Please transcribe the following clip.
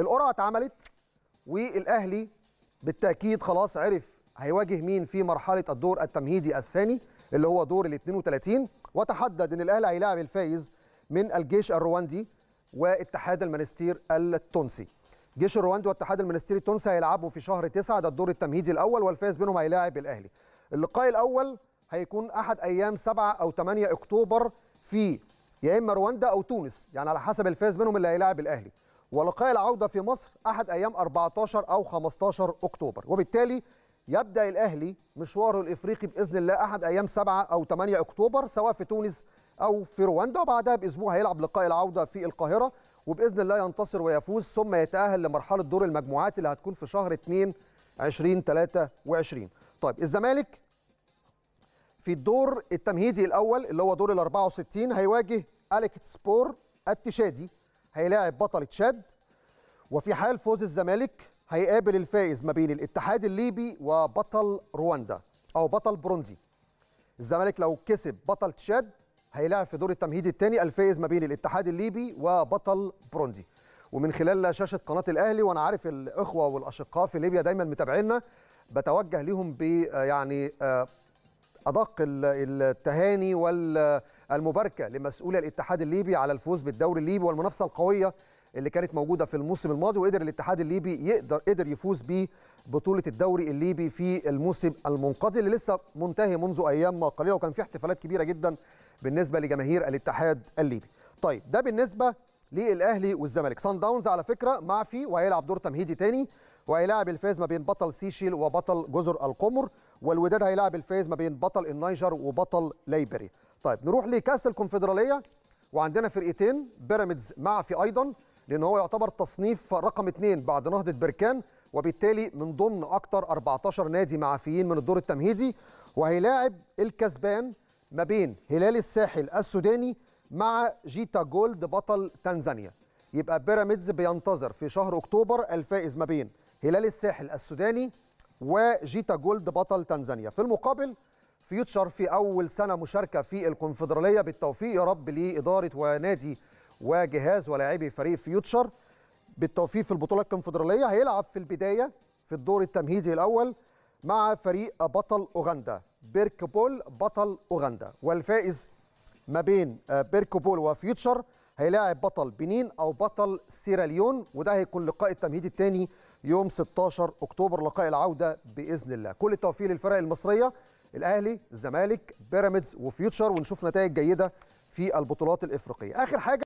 القرعه اتعملت والاهلي بالتاكيد خلاص عرف هيواجه مين في مرحله الدور التمهيدي الثاني اللي هو دور ال 32 وتحدد ان الاهلي هيلاعب الفايز من الجيش الرواندي واتحاد المنستير التونسي جيش الرواندي واتحاد المانستير التونسي هيلعبوا في شهر 9 ده الدور التمهيدي الاول والفائز بينهم هيلاعب الاهلي اللقاء الاول هيكون احد ايام 7 او 8 اكتوبر في يا اما رواندا او تونس يعني على حسب الفائز منهم اللي هيلاعب الاهلي ولقاء العودة في مصر أحد أيام 14 أو 15 أكتوبر وبالتالي يبدأ الأهلي مشواره الإفريقي بإذن الله أحد أيام 7 أو 8 أكتوبر سواء في تونس أو في رواندا وبعدها بأسبوع هيلعب لقاء العودة في القاهرة وبإذن الله ينتصر ويفوز ثم يتأهل لمرحلة دور المجموعات اللي هتكون في شهر 2 2023 طيب الزمالك في الدور التمهيدي الأول اللي هو دور ال 64 هيواجه أليكت سبور التشادي هيلاعب بطل تشاد وفي حال فوز الزمالك هيقابل الفائز ما بين الاتحاد الليبي وبطل رواندا او بطل بروندي الزمالك لو كسب بطل تشاد هيلاعب في دور التمهيدي الثاني الفائز ما بين الاتحاد الليبي وبطل بروندي ومن خلال شاشه قناه الاهلي وانا عارف الاخوه والاشقاء في ليبيا دايما متابعينا بتوجه ليهم ب يعني آه، أدق التهاني والمباركة لمسؤولي الاتحاد الليبي على الفوز بالدوري الليبي والمنافسة القوية اللي كانت موجودة في الموسم الماضي وقدر الاتحاد الليبي يقدر قدر يفوز ببطولة الدوري الليبي في الموسم المنقضي اللي لسه منتهي منذ أيام قليلة وكان في احتفالات كبيرة جدا بالنسبة لجماهير الاتحاد الليبي طيب ده بالنسبة للاهلي والزمالك سان داونز على فكره معفي وهيلعب دور تمهيدي تاني وهيلاعب الفايز ما بين بطل سيشيل وبطل جزر القمر والوداد هيلاعب الفايز ما بين بطل النيجر وبطل ليبري طيب نروح لكاس الكونفدراليه وعندنا فرقتين بيراميدز معفي ايضا لان هو يعتبر تصنيف رقم اثنين بعد نهضه بركان وبالتالي من ضمن اكثر 14 نادي معافيين من الدور التمهيدي وهيلاعب الكسبان ما بين هلال الساحل السوداني مع جيتا جولد بطل تنزانيا يبقى بيراميدز بينتظر في شهر اكتوبر الفائز ما بين هلال الساحل السوداني وجيتا جولد بطل تنزانيا في المقابل فيوتشر في اول سنه مشاركه في الكونفدراليه بالتوفيق يا رب لاداره ونادي وجهاز ولاعبي فريق فيوتشر بالتوفيق في البطوله الكونفدراليه هيلعب في البدايه في الدور التمهيدي الاول مع فريق بطل اوغندا بيرك بول بطل اوغندا والفائز ما بين بول وفيوتشر هيلاعب بطل بنين او بطل سيراليون وده هيكون لقاء التمهيدي الثاني يوم 16 اكتوبر لقاء العوده باذن الله كل التوفيق للفرق المصريه الاهلي الزمالك بيراميدز وفيوتشر ونشوف نتائج جيده في البطولات الافريقيه اخر حاجه